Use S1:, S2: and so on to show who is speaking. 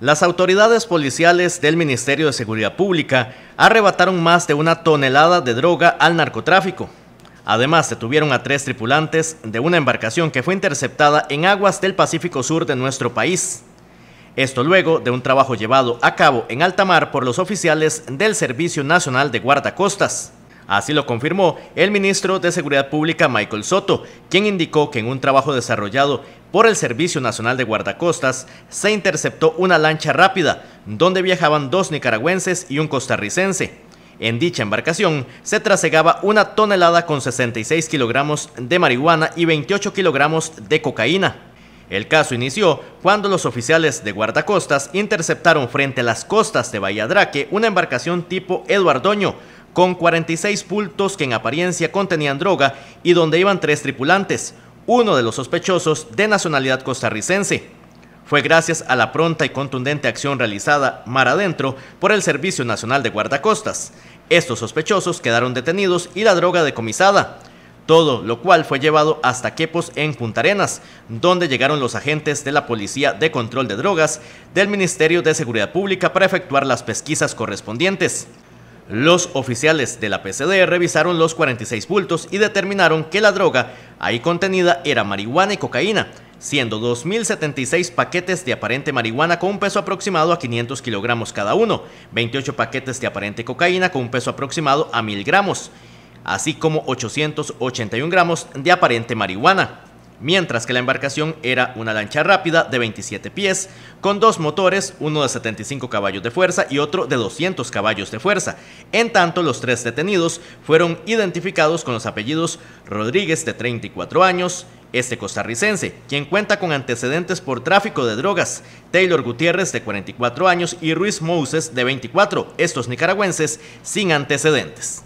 S1: Las autoridades policiales del Ministerio de Seguridad Pública arrebataron más de una tonelada de droga al narcotráfico. Además, detuvieron a tres tripulantes de una embarcación que fue interceptada en aguas del Pacífico Sur de nuestro país. Esto luego de un trabajo llevado a cabo en alta mar por los oficiales del Servicio Nacional de Guardacostas. Así lo confirmó el ministro de Seguridad Pública Michael Soto, quien indicó que en un trabajo desarrollado por el Servicio Nacional de Guardacostas se interceptó una lancha rápida donde viajaban dos nicaragüenses y un costarricense. En dicha embarcación se trasegaba una tonelada con 66 kilogramos de marihuana y 28 kilogramos de cocaína. El caso inició cuando los oficiales de guardacostas interceptaron frente a las costas de Bahía una embarcación tipo Eduardoño, con 46 bultos que en apariencia contenían droga y donde iban tres tripulantes, uno de los sospechosos de nacionalidad costarricense. Fue gracias a la pronta y contundente acción realizada mar adentro por el Servicio Nacional de Guardacostas. Estos sospechosos quedaron detenidos y la droga decomisada todo lo cual fue llevado hasta Quepos en Punta Arenas, donde llegaron los agentes de la Policía de Control de Drogas del Ministerio de Seguridad Pública para efectuar las pesquisas correspondientes. Los oficiales de la PCD revisaron los 46 bultos y determinaron que la droga ahí contenida era marihuana y cocaína, siendo 2.076 paquetes de aparente marihuana con un peso aproximado a 500 kilogramos cada uno, 28 paquetes de aparente cocaína con un peso aproximado a 1.000 gramos, así como 881 gramos de aparente marihuana mientras que la embarcación era una lancha rápida de 27 pies, con dos motores, uno de 75 caballos de fuerza y otro de 200 caballos de fuerza. En tanto, los tres detenidos fueron identificados con los apellidos Rodríguez, de 34 años, este costarricense, quien cuenta con antecedentes por tráfico de drogas, Taylor Gutiérrez, de 44 años, y Ruiz Moses, de 24, estos nicaragüenses sin antecedentes.